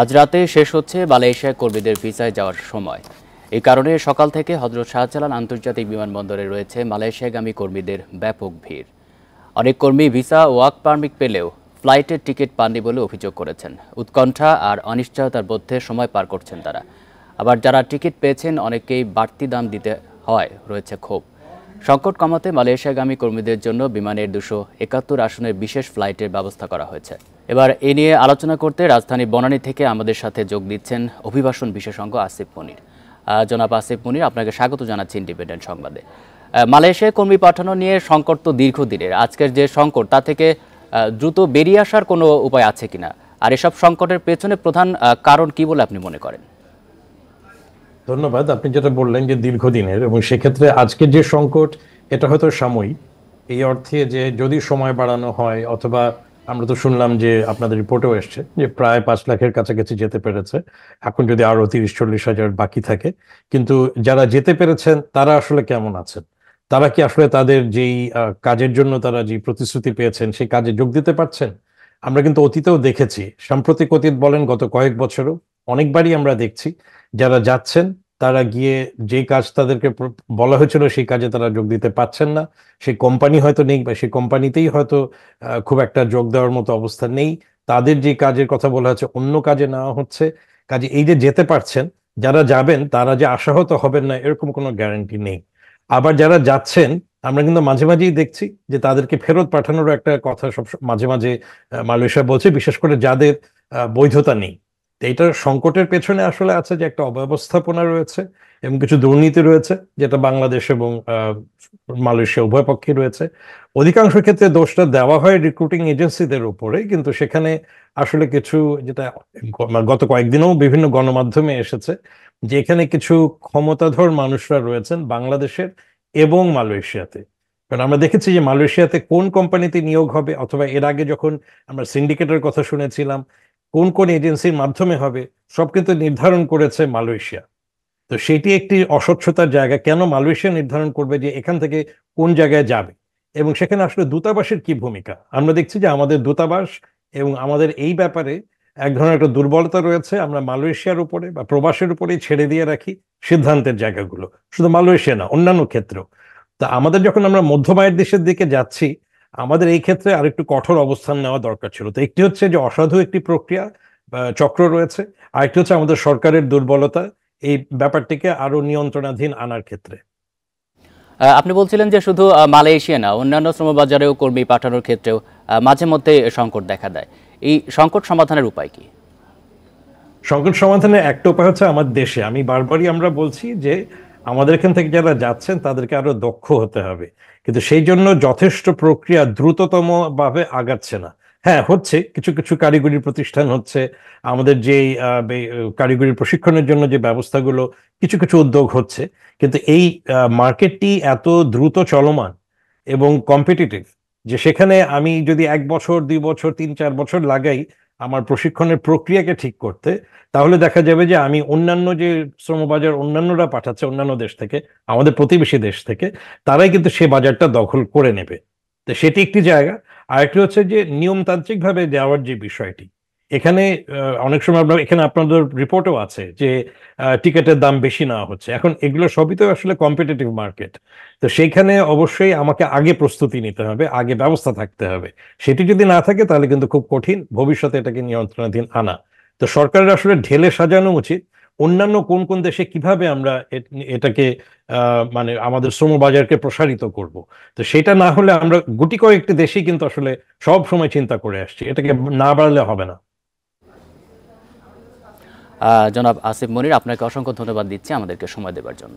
আজ রাতে শেষ হচ্ছে মালয়েশিয়া কর্মীদের ভিসায় যাওয়ার সময় এই কারণে সকাল থেকে হজরত শাহজালাল আন্তর্জাতিক বিমানবন্দরে রয়েছে মালয়েশিয়াগামী কর্মীদের ব্যাপক ভিড় অনেক কর্মী ভিসা ওয়ার্ক পারমিট পেলেও ফ্লাইটের টিকিট পাননি বলে অভিযোগ করেছেন উৎকণ্ঠা আর অনিশ্চয়তার মধ্যে সময় পার করছেন তারা আবার যারা টিকিট পেয়েছেন অনেকেই বাড়তি দাম দিতে হয় রয়েছে ক্ষোভ সংকট কমাতে মালয়েশিয়াগামী কর্মীদের জন্য বিমানের দুশো একাত্তর আসনের বিশেষ ফ্লাইটের ব্যবস্থা করা হয়েছে এবার এ নিয়ে আলোচনা করতে রাজধানী বনানী থেকে আমাদের সাথে যোগ দিচ্ছেন অভিবাসন বিশেষজ্ঞ আসিফ মনির জনাব আসিফ মনির আপনাকে স্বাগত জানাচ্ছি ইন্ডিপেন্ডেন্ট সংবাদে মালয়েশিয়ায় কর্মী পাঠানো নিয়ে সংকট তো দীর্ঘদিনের আজকের যে সংকট তা থেকে দ্রুত বেরিয়ে আসার কোনো উপায় আছে কিনা আর এসব সংকটের পেছনে প্রধান কারণ কি বলে আপনি মনে করেন ধন্যবাদ আপনি যেটা বললেন যে দীর্ঘদিনের এবং সেক্ষেত্রে আজকের যে সংকট এটা হয়তো সাময়িক এই অর্থে যে যদি সময় বাড়ানো হয় অথবা আমরা তো শুনলাম যে আপনাদের রিপোর্টেও এসছে যে প্রায় পাঁচ লাখের কাছাকাছি যেতে পেরেছে এখন যদি আরো তিরিশ চল্লিশ হাজার বাকি থাকে কিন্তু যারা যেতে পেরেছেন তারা আসলে কেমন আছেন তারা কি আসলে তাদের যেই কাজের জন্য তারা যে প্রতিশ্রুতি পেয়েছেন সেই কাজে যোগ দিতে পারছেন আমরা কিন্তু অতীতেও দেখেছি সাম্প্রতিক অতীত বলেন গত কয়েক বছরও অনেকবারই আমরা দেখছি যারা যাচ্ছেন তারা গিয়ে যে কাজ তাদেরকে বলা হয়েছিল সেই কাজে তারা যোগ দিতে পারছেন না সেই কোম্পানি হয়তো নেই বা সেই কোম্পানিতেই হয়তো খুব একটা যোগ দেওয়ার মতো অবস্থা নেই তাদের যে কাজের কথা বলা হচ্ছে অন্য কাজে নেওয়া হচ্ছে কাজে এই যে যেতে পারছেন যারা যাবেন তারা যে আশাহত হবেন না এরকম কোনো গ্যারান্টি নেই আবার যারা যাচ্ছেন আমরা কিন্তু মাঝে মাঝেই দেখছি যে তাদেরকে ফেরত পাঠানোর একটা কথা সব মাঝে মাঝে মালয়েশিয়া বলছে বিশেষ করে যাদের বৈধতা নেই এটা সংকটের পেছনে আসলে আছে যে একটা অব্যবস্থাপনা রয়েছে এবং কিছু দুর্নীতি রয়েছে যেটা বাংলাদেশ এবং মালয়েশিয়া উভয় পক্ষে রয়েছে অধিকাংশ ক্ষেত্রে দোষটা দেওয়া হয় রিক্রুটিং এজেন্সিদের উপরে কিন্তু সেখানে আসলে কিছু যেটা গত কয়েকদিনও বিভিন্ন গণমাধ্যমে এসেছে যে এখানে কিছু ক্ষমতাধর মানুষরা রয়েছেন বাংলাদেশের এবং মালয়েশিয়াতে কারণ আমরা দেখেছি যে মালয়েশিয়াতে কোন কোম্পানিতে নিয়োগ হবে অথবা এর আগে যখন আমরা সিন্ডিকেটের কথা শুনেছিলাম কোন কোন এজেন্সির মাধ্যমে হবে সব কিন্তু নির্ধারণ করেছে মালয়েশিয়া তো সেটি একটি অস্বচ্ছতার জায়গা কেন মালয়েশিয়া নির্ধারণ করবে যে এখান থেকে কোন জায়গায় যাবে এবং সেখানে আসলে দূতাবাসের কি ভূমিকা আমরা দেখছি যে আমাদের দূতাবাস এবং আমাদের এই ব্যাপারে এক ধরনের একটা দুর্বলতা রয়েছে আমরা মালয়েশিয়ার উপরে বা প্রবাসের উপরেই ছেড়ে দিয়ে রাখি সিদ্ধান্তের জায়গাগুলো শুধু মালয়েশিয়া না অন্যান্য ক্ষেত্র তা আমাদের যখন আমরা মধ্যমায়ের দেশের দিকে যাচ্ছি আমাদের এই ক্ষেত্রে আরেকটু কঠোর অবস্থান নেওয়া দরকার ছিল তো একটি হচ্ছে যে অসাধু একটি প্রক্রিয়া চক্র রয়েছে আরেকটি হচ্ছে আমাদের সরকারের দুর্বলতা এই ব্যাপারটিকে আরো নিয়ন্ত্রণাধীন আনার ক্ষেত্রে আপনি বলছিলেন যে শুধু মালয়েশিয়া না অন্যান্য শ্রমবাজারেও কর্মী পাঠানোর ক্ষেত্রেও মাঝে মধ্যে সংকট দেখা দেয় এই সংকট সমাধানের উপায় কি সংকট সমাধানের একটা উপায় হচ্ছে আমার দেশে আমি বারবারই আমরা বলছি যে আমাদের এখান থেকে যারা যাচ্ছেন তাদেরকে আরো দক্ষ হতে হবে কিন্তু সেই জন্য যথেষ্ট প্রক্রিয়া দ্রুততম ভাবে আগাচ্ছে না হ্যাঁ হচ্ছে কিছু কিছু কারিগরি প্রতিষ্ঠান হচ্ছে আমাদের যে কারিগরি প্রশিক্ষণের জন্য যে ব্যবস্থাগুলো কিছু কিছু উদ্যোগ হচ্ছে কিন্তু এই মার্কেটটি এত দ্রুত চলমান এবং কম্পিটিটিভ যে সেখানে আমি যদি এক বছর দুই বছর তিন চার বছর লাগাই আমার প্রশিক্ষণের প্রক্রিয়াকে ঠিক করতে তাহলে দেখা যাবে যে আমি অন্যান্য যে শ্রমবাজার অন্যান্যরা পাঠাচ্ছে অন্যান্য দেশ থেকে আমাদের প্রতিবেশী দেশ থেকে তারাই কিন্তু সে বাজারটা দখল করে নেবে তো সেটি একটি জায়গা আরেকটি হচ্ছে যে নিয়মতান্ত্রিকভাবে যাওয়ার যে বিষয়টি এখানে অনেক সময় আপনার এখানে আপনাদের রিপোর্টও আছে যে টিকেটের দাম বেশি না হচ্ছে এখন এগুলো সবই তো আসলে কম্পিটিটিভ মার্কেট তো সেইখানে অবশ্যই আমাকে আগে প্রস্তুতি নিতে হবে আগে ব্যবস্থা থাকতে হবে সেটি যদি না থাকে তাহলে কিন্তু খুব কঠিন ভবিষ্যতে এটাকে নিয়ন্ত্রণাধীন আনা তো সরকারের আসলে ঢেলে সাজানো উচিত অন্যান্য কোন কোন দেশে কিভাবে আমরা এটাকে মানে আমাদের শ্রম বাজারকে প্রসারিত করব তো সেটা না হলে আমরা গুটি কয়েকটি দেশেই কিন্তু আসলে সব সময় চিন্তা করে আসছি এটাকে না বাড়লে হবে না জনাব আসিফ মনির আপনাকে অসংখ্য ধন্যবাদ দিচ্ছি আমাদেরকে সময় দেওয়ার জন্য